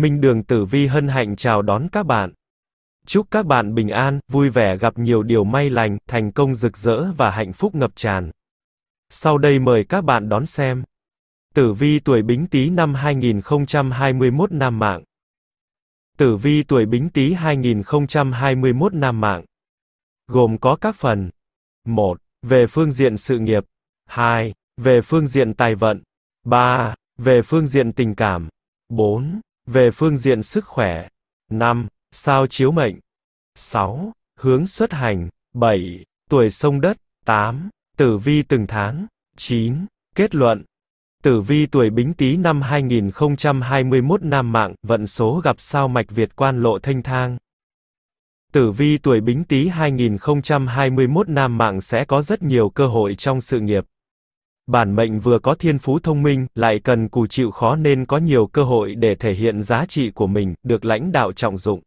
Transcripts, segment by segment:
Minh Đường Tử Vi hân hạnh chào đón các bạn. Chúc các bạn bình an, vui vẻ gặp nhiều điều may lành, thành công rực rỡ và hạnh phúc ngập tràn. Sau đây mời các bạn đón xem. Tử vi tuổi Bính Tý năm 2021 Nam Mạng. Tử vi tuổi Bính Tý 2021 Nam Mạng. Gồm có các phần. 1. Về phương diện sự nghiệp. 2. Về phương diện tài vận. 3. Về phương diện tình cảm. 4. Về phương diện sức khỏe. 5. Sao chiếu mệnh. 6. Hướng xuất hành. 7. Tuổi sông đất. 8. Tử vi từng tháng. 9. Kết luận. Tử vi tuổi Bính Tý năm 2021 nam mạng, vận số gặp sao mạch Việt quan lộ thanh thang. Tử vi tuổi Bính Tý 2021 nam mạng sẽ có rất nhiều cơ hội trong sự nghiệp. Bản mệnh vừa có thiên phú thông minh, lại cần cù chịu khó nên có nhiều cơ hội để thể hiện giá trị của mình, được lãnh đạo trọng dụng.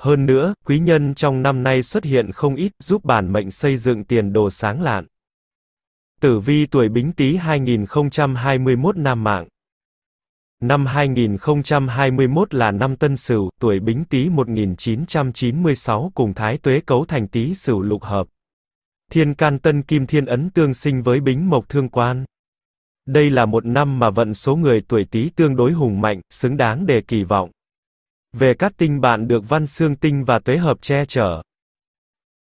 Hơn nữa, quý nhân trong năm nay xuất hiện không ít, giúp bản mệnh xây dựng tiền đồ sáng lạn. Tử vi tuổi Bính Tý 2021 Nam Mạng Năm 2021 là năm Tân Sửu, tuổi Bính Tý 1996 cùng Thái Tuế cấu thành Tý Sửu lục hợp. Thiên can tân kim thiên ấn tương sinh với bính mộc thương quan. Đây là một năm mà vận số người tuổi Tý tương đối hùng mạnh, xứng đáng để kỳ vọng. Về các tinh bạn được văn xương tinh và tuế hợp che chở.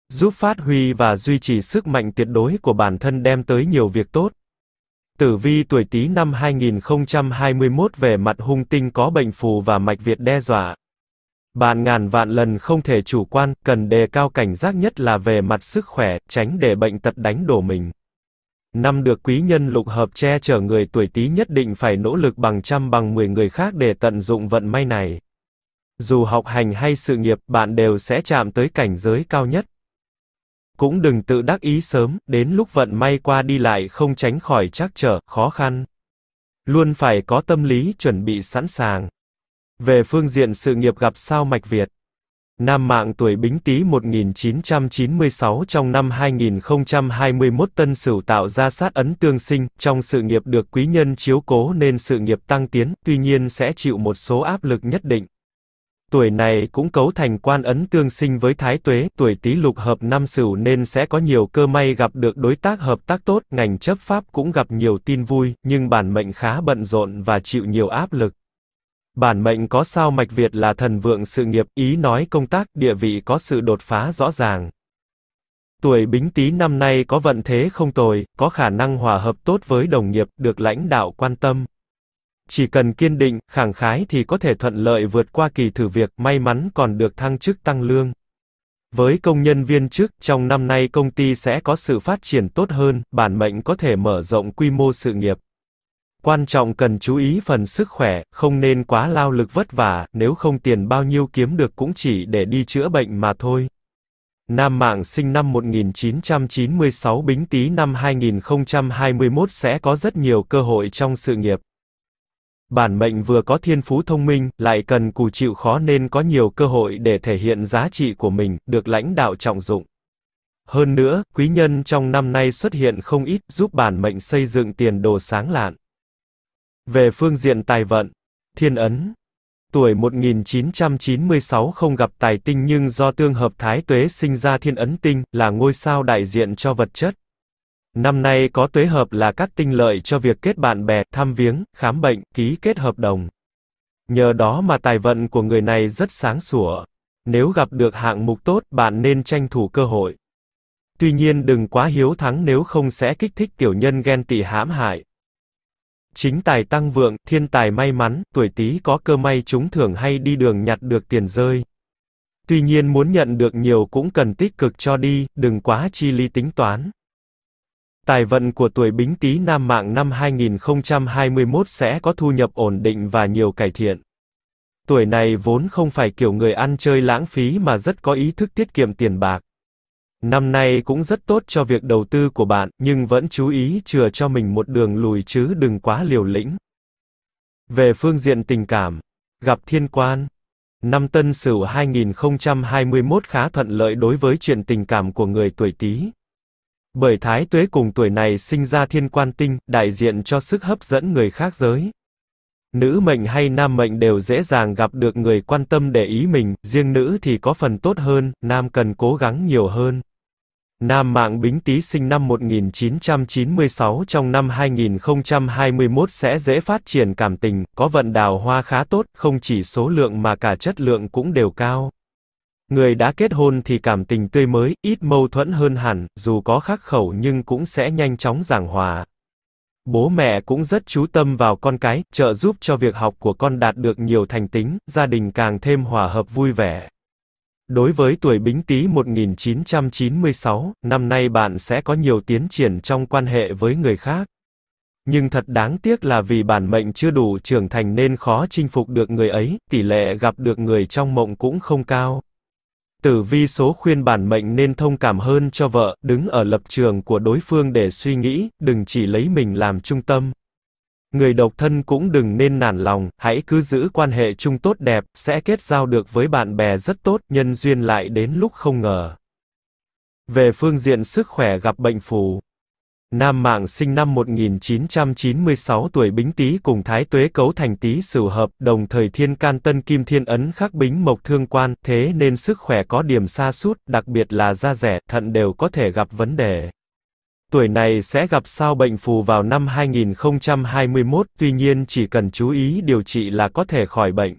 Giúp phát huy và duy trì sức mạnh tuyệt đối của bản thân đem tới nhiều việc tốt. Tử vi tuổi Tý năm 2021 về mặt hung tinh có bệnh phù và mạch Việt đe dọa, bạn ngàn vạn lần không thể chủ quan, cần đề cao cảnh giác nhất là về mặt sức khỏe, tránh để bệnh tật đánh đổ mình. Năm được quý nhân lục hợp che chở người tuổi Tý nhất định phải nỗ lực bằng trăm bằng mười người khác để tận dụng vận may này. Dù học hành hay sự nghiệp, bạn đều sẽ chạm tới cảnh giới cao nhất. Cũng đừng tự đắc ý sớm, đến lúc vận may qua đi lại không tránh khỏi trắc trở, khó khăn. Luôn phải có tâm lý chuẩn bị sẵn sàng. Về phương diện sự nghiệp gặp sao mạch Việt. Nam mạng tuổi Bính Tý 1996 trong năm 2021 Tân Sửu tạo ra sát ấn tương sinh, trong sự nghiệp được quý nhân chiếu cố nên sự nghiệp tăng tiến, tuy nhiên sẽ chịu một số áp lực nhất định. Tuổi này cũng cấu thành quan ấn tương sinh với Thái Tuế, tuổi Tý lục hợp năm Sửu nên sẽ có nhiều cơ may gặp được đối tác hợp tác tốt, ngành chấp pháp cũng gặp nhiều tin vui, nhưng bản mệnh khá bận rộn và chịu nhiều áp lực. Bản mệnh có sao mạch Việt là thần vượng sự nghiệp, ý nói công tác, địa vị có sự đột phá rõ ràng. Tuổi bính tý năm nay có vận thế không tồi, có khả năng hòa hợp tốt với đồng nghiệp, được lãnh đạo quan tâm. Chỉ cần kiên định, khẳng khái thì có thể thuận lợi vượt qua kỳ thử việc, may mắn còn được thăng chức tăng lương. Với công nhân viên chức, trong năm nay công ty sẽ có sự phát triển tốt hơn, bản mệnh có thể mở rộng quy mô sự nghiệp. Quan trọng cần chú ý phần sức khỏe, không nên quá lao lực vất vả, nếu không tiền bao nhiêu kiếm được cũng chỉ để đi chữa bệnh mà thôi. Nam Mạng sinh năm 1996 Bính Tý năm 2021 sẽ có rất nhiều cơ hội trong sự nghiệp. Bản mệnh vừa có thiên phú thông minh, lại cần cù chịu khó nên có nhiều cơ hội để thể hiện giá trị của mình, được lãnh đạo trọng dụng. Hơn nữa, quý nhân trong năm nay xuất hiện không ít, giúp bản mệnh xây dựng tiền đồ sáng lạn. Về phương diện tài vận, thiên ấn, tuổi 1996 không gặp tài tinh nhưng do tương hợp thái tuế sinh ra thiên ấn tinh, là ngôi sao đại diện cho vật chất. Năm nay có tuế hợp là các tinh lợi cho việc kết bạn bè, thăm viếng, khám bệnh, ký kết hợp đồng. Nhờ đó mà tài vận của người này rất sáng sủa. Nếu gặp được hạng mục tốt, bạn nên tranh thủ cơ hội. Tuy nhiên đừng quá hiếu thắng nếu không sẽ kích thích tiểu nhân ghen tị hãm hại chính tài tăng vượng, thiên tài may mắn, tuổi Tý có cơ may trúng thưởng hay đi đường nhặt được tiền rơi. Tuy nhiên muốn nhận được nhiều cũng cần tích cực cho đi, đừng quá chi ly tính toán. Tài vận của tuổi Bính Tý Nam Mạng năm 2021 sẽ có thu nhập ổn định và nhiều cải thiện. Tuổi này vốn không phải kiểu người ăn chơi lãng phí mà rất có ý thức tiết kiệm tiền bạc. Năm nay cũng rất tốt cho việc đầu tư của bạn, nhưng vẫn chú ý chừa cho mình một đường lùi chứ đừng quá liều lĩnh. Về phương diện tình cảm, gặp thiên quan. Năm Tân Sửu 2021 khá thuận lợi đối với chuyện tình cảm của người tuổi Tý. Bởi thái tuế cùng tuổi này sinh ra thiên quan tinh, đại diện cho sức hấp dẫn người khác giới. Nữ mệnh hay nam mệnh đều dễ dàng gặp được người quan tâm để ý mình, riêng nữ thì có phần tốt hơn, nam cần cố gắng nhiều hơn. Nam mạng Bính Tý sinh năm 1996 trong năm 2021 sẽ dễ phát triển cảm tình, có vận đào hoa khá tốt, không chỉ số lượng mà cả chất lượng cũng đều cao. Người đã kết hôn thì cảm tình tươi mới, ít mâu thuẫn hơn hẳn, dù có khắc khẩu nhưng cũng sẽ nhanh chóng giảng hòa. Bố mẹ cũng rất chú tâm vào con cái, trợ giúp cho việc học của con đạt được nhiều thành tính, gia đình càng thêm hòa hợp vui vẻ. Đối với tuổi Bính Tý 1996, năm nay bạn sẽ có nhiều tiến triển trong quan hệ với người khác. Nhưng thật đáng tiếc là vì bản mệnh chưa đủ trưởng thành nên khó chinh phục được người ấy, tỷ lệ gặp được người trong mộng cũng không cao. Tử vi số khuyên bản mệnh nên thông cảm hơn cho vợ, đứng ở lập trường của đối phương để suy nghĩ, đừng chỉ lấy mình làm trung tâm. Người độc thân cũng đừng nên nản lòng, hãy cứ giữ quan hệ chung tốt đẹp, sẽ kết giao được với bạn bè rất tốt, nhân duyên lại đến lúc không ngờ. Về phương diện sức khỏe gặp bệnh phù, Nam Mạng sinh năm 1996 tuổi Bính Tý cùng Thái Tuế cấu thành Tý Sửu hợp, đồng thời Thiên Can Tân Kim Thiên Ấn khắc Bính Mộc Thương Quan, thế nên sức khỏe có điểm sa sút, đặc biệt là da rẻ, thận đều có thể gặp vấn đề. Tuổi này sẽ gặp sao bệnh phù vào năm 2021, tuy nhiên chỉ cần chú ý điều trị là có thể khỏi bệnh.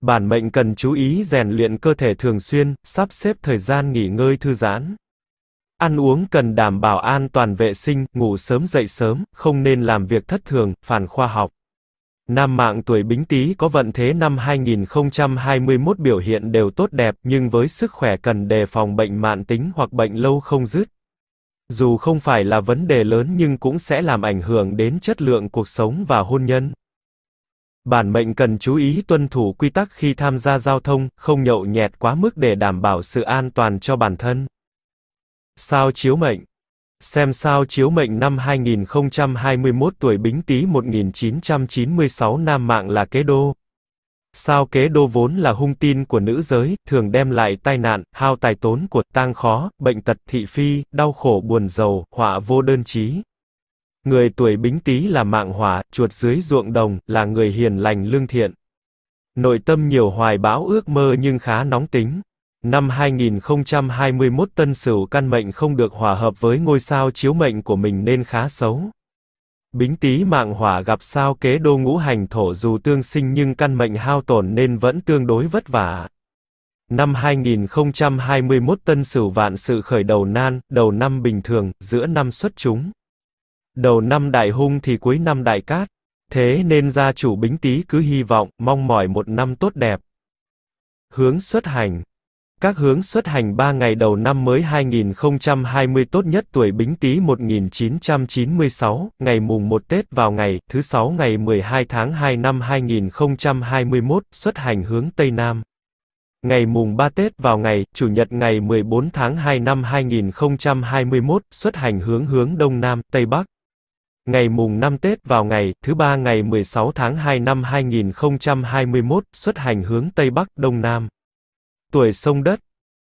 Bản mệnh cần chú ý rèn luyện cơ thể thường xuyên, sắp xếp thời gian nghỉ ngơi thư giãn. Ăn uống cần đảm bảo an toàn vệ sinh, ngủ sớm dậy sớm, không nên làm việc thất thường, phản khoa học. Nam mạng tuổi Bính Tý có vận thế năm 2021 biểu hiện đều tốt đẹp, nhưng với sức khỏe cần đề phòng bệnh mạn tính hoặc bệnh lâu không dứt. Dù không phải là vấn đề lớn nhưng cũng sẽ làm ảnh hưởng đến chất lượng cuộc sống và hôn nhân. Bản mệnh cần chú ý tuân thủ quy tắc khi tham gia giao thông, không nhậu nhẹt quá mức để đảm bảo sự an toàn cho bản thân. Sao chiếu mệnh Xem sao chiếu mệnh năm 2021 tuổi Bính Tý 1996 nam mạng là kế đô. Sao kế đô vốn là hung tin của nữ giới, thường đem lại tai nạn, hao tài tốn của tang khó, bệnh tật thị phi, đau khổ buồn giàu, họa vô đơn chí. Người tuổi Bính Tý là mạng hỏa, chuột dưới ruộng đồng, là người hiền lành lương thiện. Nội tâm nhiều hoài bão ước mơ nhưng khá nóng tính. Năm 2021 tân sửu căn mệnh không được hòa hợp với ngôi sao chiếu mệnh của mình nên khá xấu. Bính tý mạng hỏa gặp sao kế đô ngũ hành thổ dù tương sinh nhưng căn mệnh hao tổn nên vẫn tương đối vất vả. Năm 2021 tân sửu vạn sự khởi đầu nan, đầu năm bình thường, giữa năm xuất chúng. Đầu năm đại hung thì cuối năm đại cát. Thế nên gia chủ bính tý cứ hy vọng, mong mỏi một năm tốt đẹp. Hướng xuất hành các hướng xuất hành 3 ngày đầu năm mới 2020 tốt nhất tuổi Bính Tý 1996, ngày mùng 1 Tết vào ngày thứ 6 ngày 12 tháng 2 năm 2021, xuất hành hướng Tây Nam. Ngày mùng 3 Tết vào ngày Chủ nhật ngày 14 tháng 2 năm 2021, xuất hành hướng hướng Đông Nam, Tây Bắc. Ngày mùng 5 Tết vào ngày thứ ba ngày 16 tháng 2 năm 2021, xuất hành hướng Tây Bắc, Đông Nam tuổi sông đất.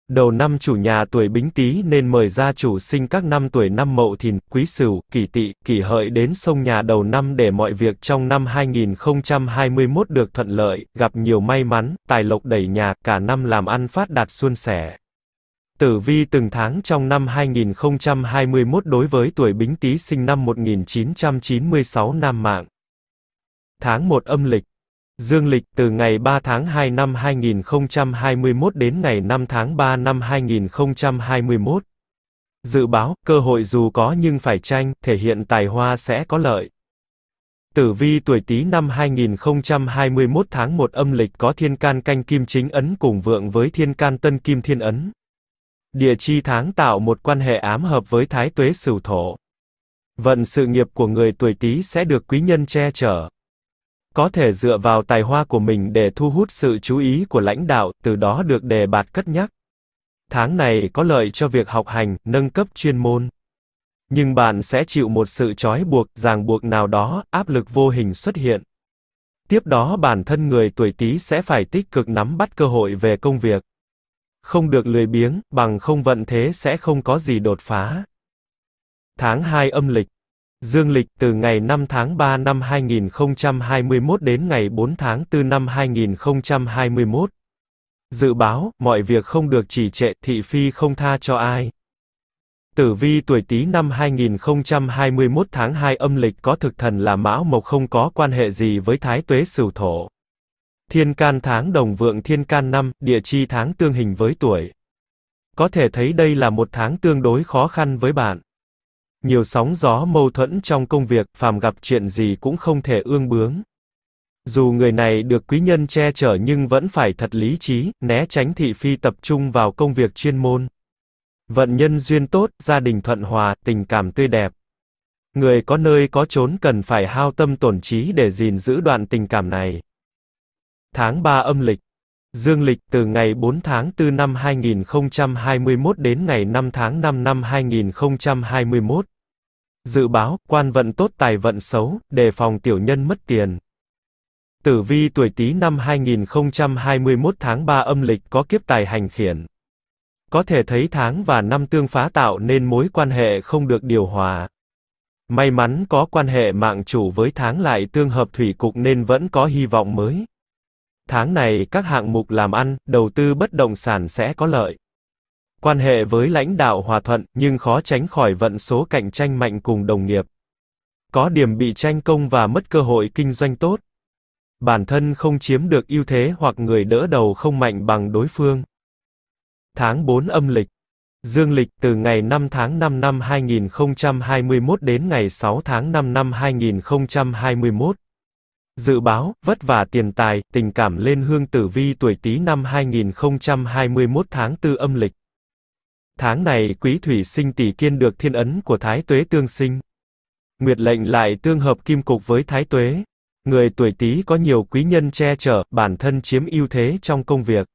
Đầu năm chủ nhà tuổi Bính Tý nên mời gia chủ sinh các năm tuổi năm Mậu Thìn, Quý Sửu, Kỷ Tỵ, Kỷ Hợi đến sông nhà đầu năm để mọi việc trong năm 2021 được thuận lợi, gặp nhiều may mắn, tài lộc đẩy nhà, cả năm làm ăn phát đạt suôn sẻ. Tử vi từng tháng trong năm 2021 đối với tuổi Bính Tý sinh năm 1996 Nam Mạng. Tháng 1 âm lịch Dương lịch từ ngày 3 tháng 2 năm 2021 đến ngày 5 tháng 3 năm 2021. Dự báo, cơ hội dù có nhưng phải tranh, thể hiện tài hoa sẽ có lợi. Tử vi tuổi Tý năm 2021 tháng 1 âm lịch có thiên can canh kim chính ấn cùng vượng với thiên can tân kim thiên ấn. Địa chi tháng tạo một quan hệ ám hợp với thái tuế sửu thổ. Vận sự nghiệp của người tuổi Tý sẽ được quý nhân che chở có thể dựa vào tài hoa của mình để thu hút sự chú ý của lãnh đạo, từ đó được đề bạt cất nhắc. Tháng này có lợi cho việc học hành, nâng cấp chuyên môn. Nhưng bạn sẽ chịu một sự trói buộc, ràng buộc nào đó, áp lực vô hình xuất hiện. Tiếp đó bản thân người tuổi Tý sẽ phải tích cực nắm bắt cơ hội về công việc. Không được lười biếng, bằng không vận thế sẽ không có gì đột phá. Tháng 2 âm lịch Dương lịch từ ngày 5 tháng 3 năm 2021 đến ngày 4 tháng 4 năm 2021. Dự báo, mọi việc không được chỉ trệ, thị phi không tha cho ai. Tử vi tuổi Tý năm 2021 tháng 2 âm lịch có thực thần là Mão Mộc không có quan hệ gì với Thái Tuế Sửu Thổ. Thiên can tháng đồng vượng thiên can năm, địa chi tháng tương hình với tuổi. Có thể thấy đây là một tháng tương đối khó khăn với bạn nhiều sóng gió mâu thuẫn trong công việc, phàm gặp chuyện gì cũng không thể ương bướng. Dù người này được quý nhân che chở nhưng vẫn phải thật lý trí, né tránh thị phi tập trung vào công việc chuyên môn. Vận nhân duyên tốt, gia đình thuận hòa, tình cảm tươi đẹp. Người có nơi có chốn cần phải hao tâm tổn trí để gìn giữ đoạn tình cảm này. Tháng 3 âm lịch Dương lịch từ ngày 4 tháng 4 năm 2021 đến ngày 5 tháng 5 năm 2021. Dự báo, quan vận tốt tài vận xấu, đề phòng tiểu nhân mất tiền. Tử vi tuổi Tý năm 2021 tháng 3 âm lịch có kiếp tài hành khiển. Có thể thấy tháng và năm tương phá tạo nên mối quan hệ không được điều hòa. May mắn có quan hệ mạng chủ với tháng lại tương hợp thủy cục nên vẫn có hy vọng mới. Tháng này các hạng mục làm ăn, đầu tư bất động sản sẽ có lợi quan hệ với lãnh đạo hòa thuận, nhưng khó tránh khỏi vận số cạnh tranh mạnh cùng đồng nghiệp. Có điểm bị tranh công và mất cơ hội kinh doanh tốt. Bản thân không chiếm được ưu thế hoặc người đỡ đầu không mạnh bằng đối phương. Tháng 4 âm lịch Dương lịch từ ngày 5 tháng 5 năm 2021 đến ngày 6 tháng 5 năm 2021. Dự báo, vất vả tiền tài, tình cảm lên hương tử vi tuổi Tý năm 2021 tháng 4 âm lịch. Tháng này quý thủy sinh tỷ kiên được thiên ấn của thái tuế tương sinh. Nguyệt lệnh lại tương hợp kim cục với thái tuế. Người tuổi Tý có nhiều quý nhân che chở, bản thân chiếm ưu thế trong công việc.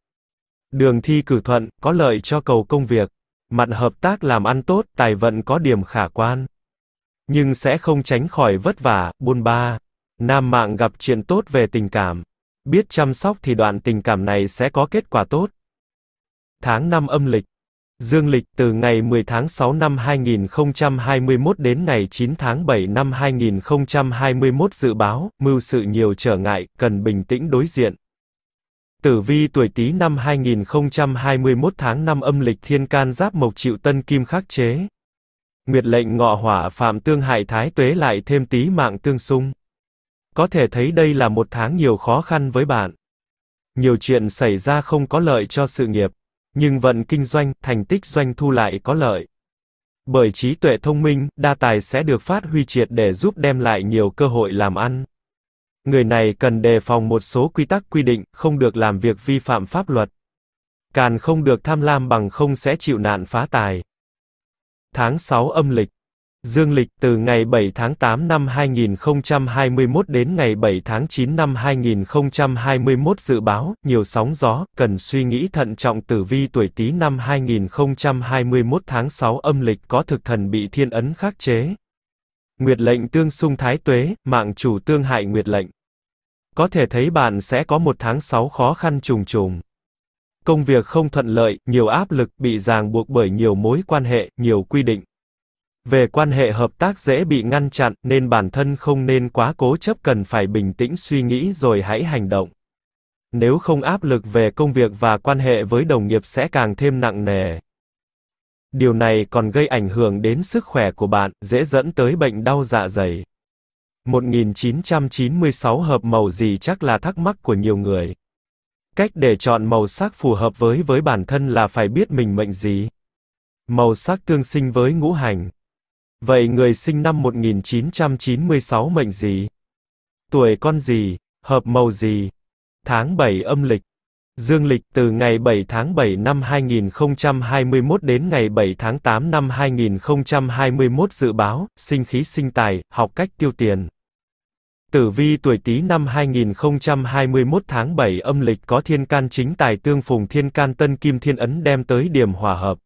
Đường thi cử thuận, có lợi cho cầu công việc. Mặt hợp tác làm ăn tốt, tài vận có điểm khả quan. Nhưng sẽ không tránh khỏi vất vả, buôn ba. Nam mạng gặp chuyện tốt về tình cảm. Biết chăm sóc thì đoạn tình cảm này sẽ có kết quả tốt. Tháng năm âm lịch, Dương lịch từ ngày 10 tháng 6 năm 2021 đến ngày 9 tháng 7 năm 2021 dự báo, mưu sự nhiều trở ngại, cần bình tĩnh đối diện. Tử vi tuổi Tý năm 2021 tháng 5 âm lịch thiên can giáp mộc chịu tân kim khắc chế. Nguyệt lệnh ngọ hỏa phạm tương hại thái tuế lại thêm tí mạng tương xung. Có thể thấy đây là một tháng nhiều khó khăn với bạn. Nhiều chuyện xảy ra không có lợi cho sự nghiệp nhưng vận kinh doanh, thành tích doanh thu lại có lợi. Bởi trí tuệ thông minh, đa tài sẽ được phát huy triệt để giúp đem lại nhiều cơ hội làm ăn. Người này cần đề phòng một số quy tắc quy định, không được làm việc vi phạm pháp luật. Càn không được tham lam bằng không sẽ chịu nạn phá tài. Tháng 6 âm lịch Dương lịch từ ngày 7 tháng 8 năm 2021 đến ngày 7 tháng 9 năm 2021 dự báo, nhiều sóng gió, cần suy nghĩ thận trọng tử vi tuổi Tý năm 2021 tháng 6 âm lịch có thực thần bị thiên ấn khắc chế. Nguyệt lệnh tương xung thái tuế, mạng chủ tương hại nguyệt lệnh. Có thể thấy bạn sẽ có một tháng 6 khó khăn trùng trùng. Công việc không thuận lợi, nhiều áp lực, bị ràng buộc bởi nhiều mối quan hệ, nhiều quy định. Về quan hệ hợp tác dễ bị ngăn chặn nên bản thân không nên quá cố chấp cần phải bình tĩnh suy nghĩ rồi hãy hành động. Nếu không áp lực về công việc và quan hệ với đồng nghiệp sẽ càng thêm nặng nề. Điều này còn gây ảnh hưởng đến sức khỏe của bạn, dễ dẫn tới bệnh đau dạ dày. 1996 hợp màu gì chắc là thắc mắc của nhiều người. Cách để chọn màu sắc phù hợp với với bản thân là phải biết mình mệnh gì. Màu sắc tương sinh với ngũ hành. Vậy người sinh năm 1996 mệnh gì? Tuổi con gì? Hợp màu gì? Tháng 7 âm lịch. Dương lịch từ ngày 7 tháng 7 năm 2021 đến ngày 7 tháng 8 năm 2021 dự báo, sinh khí sinh tài, học cách tiêu tiền. Tử vi tuổi Tý năm 2021 tháng 7 âm lịch có thiên can chính tài tương phùng thiên can tân kim thiên ấn đem tới điểm hòa hợp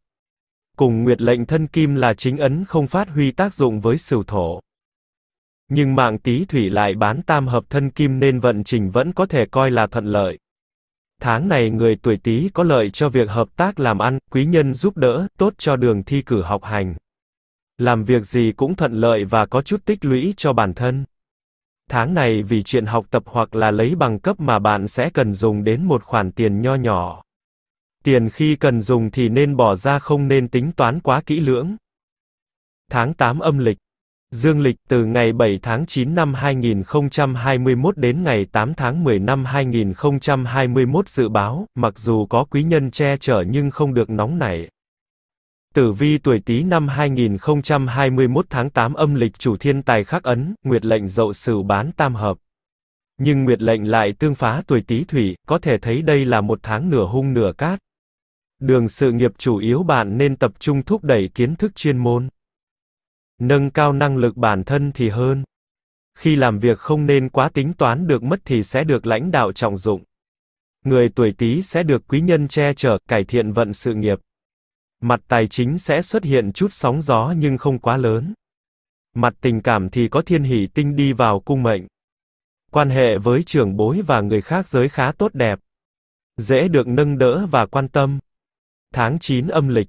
cùng nguyệt lệnh thân kim là chính ấn không phát huy tác dụng với sửu thổ. Nhưng mạng tý thủy lại bán tam hợp thân kim nên vận trình vẫn có thể coi là thuận lợi. Tháng này người tuổi tý có lợi cho việc hợp tác làm ăn, quý nhân giúp đỡ, tốt cho đường thi cử học hành. Làm việc gì cũng thuận lợi và có chút tích lũy cho bản thân. Tháng này vì chuyện học tập hoặc là lấy bằng cấp mà bạn sẽ cần dùng đến một khoản tiền nho nhỏ. Tiền khi cần dùng thì nên bỏ ra không nên tính toán quá kỹ lưỡng. Tháng 8 âm lịch Dương lịch từ ngày 7 tháng 9 năm 2021 đến ngày 8 tháng 10 năm 2021 dự báo, mặc dù có quý nhân che chở nhưng không được nóng nảy. Tử vi tuổi Tý năm 2021 tháng 8 âm lịch chủ thiên tài khắc ấn, nguyệt lệnh dậu sửu bán tam hợp. Nhưng nguyệt lệnh lại tương phá tuổi Tý thủy, có thể thấy đây là một tháng nửa hung nửa cát. Đường sự nghiệp chủ yếu bạn nên tập trung thúc đẩy kiến thức chuyên môn. Nâng cao năng lực bản thân thì hơn. Khi làm việc không nên quá tính toán được mất thì sẽ được lãnh đạo trọng dụng. Người tuổi Tý sẽ được quý nhân che chở, cải thiện vận sự nghiệp. Mặt tài chính sẽ xuất hiện chút sóng gió nhưng không quá lớn. Mặt tình cảm thì có thiên hỷ tinh đi vào cung mệnh. Quan hệ với trưởng bối và người khác giới khá tốt đẹp. Dễ được nâng đỡ và quan tâm tháng 9 âm lịch.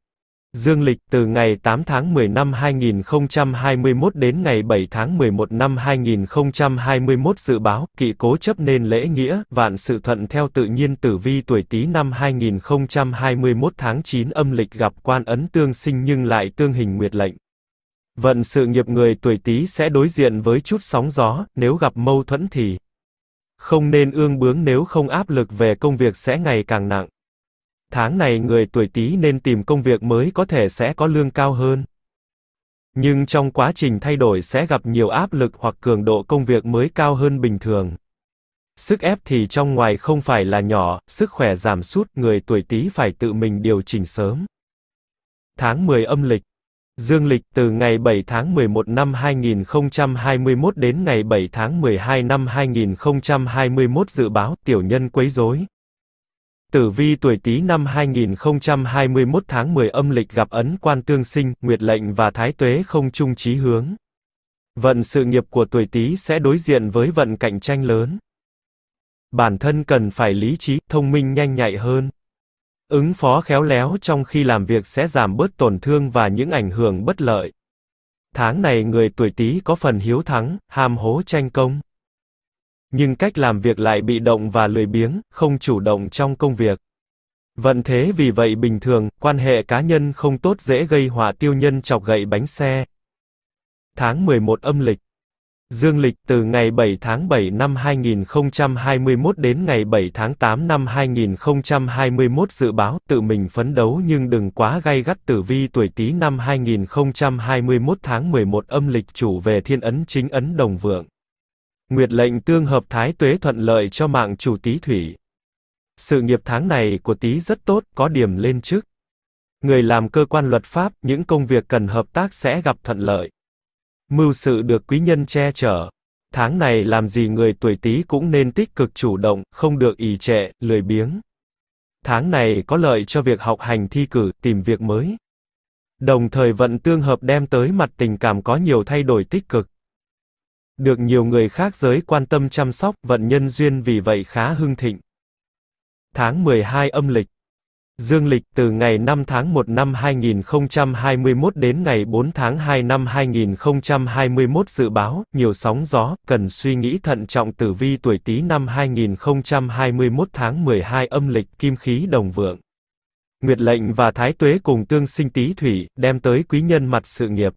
Dương lịch từ ngày 8 tháng 10 năm 2021 đến ngày 7 tháng 11 năm 2021 dự báo, kỵ cố chấp nên lễ nghĩa, vạn sự thuận theo tự nhiên tử vi tuổi Tý năm 2021 tháng 9 âm lịch gặp quan ấn tương sinh nhưng lại tương hình nguyệt lệnh. Vận sự nghiệp người tuổi Tý sẽ đối diện với chút sóng gió, nếu gặp mâu thuẫn thì không nên ương bướng nếu không áp lực về công việc sẽ ngày càng nặng tháng này người tuổi Tý nên tìm công việc mới có thể sẽ có lương cao hơn. Nhưng trong quá trình thay đổi sẽ gặp nhiều áp lực hoặc cường độ công việc mới cao hơn bình thường. Sức ép thì trong ngoài không phải là nhỏ, sức khỏe giảm sút, người tuổi Tý phải tự mình điều chỉnh sớm. Tháng 10 âm lịch Dương lịch từ ngày 7 tháng 11 năm 2021 đến ngày 7 tháng 12 năm 2021 dự báo tiểu nhân quấy rối. Tử vi tuổi Tý năm 2021 tháng 10 âm lịch gặp ấn quan tương sinh, nguyệt lệnh và thái tuế không chung chí hướng. Vận sự nghiệp của tuổi Tý sẽ đối diện với vận cạnh tranh lớn. Bản thân cần phải lý trí, thông minh nhanh nhạy hơn. Ứng phó khéo léo trong khi làm việc sẽ giảm bớt tổn thương và những ảnh hưởng bất lợi. Tháng này người tuổi Tý có phần hiếu thắng, ham hố tranh công nhưng cách làm việc lại bị động và lười biếng, không chủ động trong công việc. Vận thế vì vậy bình thường, quan hệ cá nhân không tốt dễ gây họa tiêu nhân chọc gậy bánh xe. Tháng 11 âm lịch Dương lịch từ ngày 7 tháng 7 năm 2021 đến ngày 7 tháng 8 năm 2021 dự báo tự mình phấn đấu nhưng đừng quá gay gắt tử vi tuổi Tý năm 2021 tháng 11 âm lịch chủ về thiên ấn chính ấn đồng vượng. Nguyệt lệnh tương hợp thái tuế thuận lợi cho mạng chủ tí thủy. Sự nghiệp tháng này của tí rất tốt, có điểm lên trước. Người làm cơ quan luật pháp, những công việc cần hợp tác sẽ gặp thuận lợi. Mưu sự được quý nhân che chở. Tháng này làm gì người tuổi tí cũng nên tích cực chủ động, không được ì trệ, lười biếng. Tháng này có lợi cho việc học hành thi cử, tìm việc mới. Đồng thời vận tương hợp đem tới mặt tình cảm có nhiều thay đổi tích cực được nhiều người khác giới quan tâm chăm sóc, vận nhân duyên vì vậy khá hưng thịnh. Tháng 12 âm lịch Dương lịch từ ngày 5 tháng 1 năm 2021 đến ngày 4 tháng 2 năm 2021 dự báo, nhiều sóng gió, cần suy nghĩ thận trọng tử vi tuổi Tý năm 2021 tháng 12 âm lịch kim khí đồng vượng. Nguyệt lệnh và thái tuế cùng tương sinh tý thủy, đem tới quý nhân mặt sự nghiệp.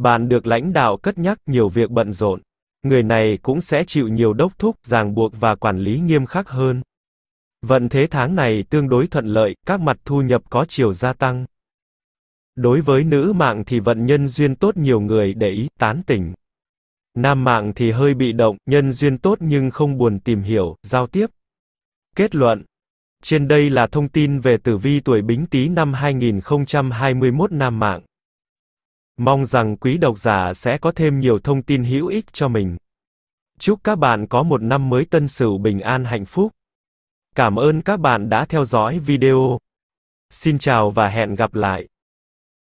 Bạn được lãnh đạo cất nhắc nhiều việc bận rộn. Người này cũng sẽ chịu nhiều đốc thúc, ràng buộc và quản lý nghiêm khắc hơn. Vận thế tháng này tương đối thuận lợi, các mặt thu nhập có chiều gia tăng. Đối với nữ mạng thì vận nhân duyên tốt nhiều người để ý, tán tỉnh. Nam mạng thì hơi bị động, nhân duyên tốt nhưng không buồn tìm hiểu, giao tiếp. Kết luận Trên đây là thông tin về tử vi tuổi Bính Tý năm 2021 Nam Mạng. Mong rằng quý độc giả sẽ có thêm nhiều thông tin hữu ích cho mình. Chúc các bạn có một năm mới tân sửu bình an hạnh phúc. Cảm ơn các bạn đã theo dõi video. Xin chào và hẹn gặp lại.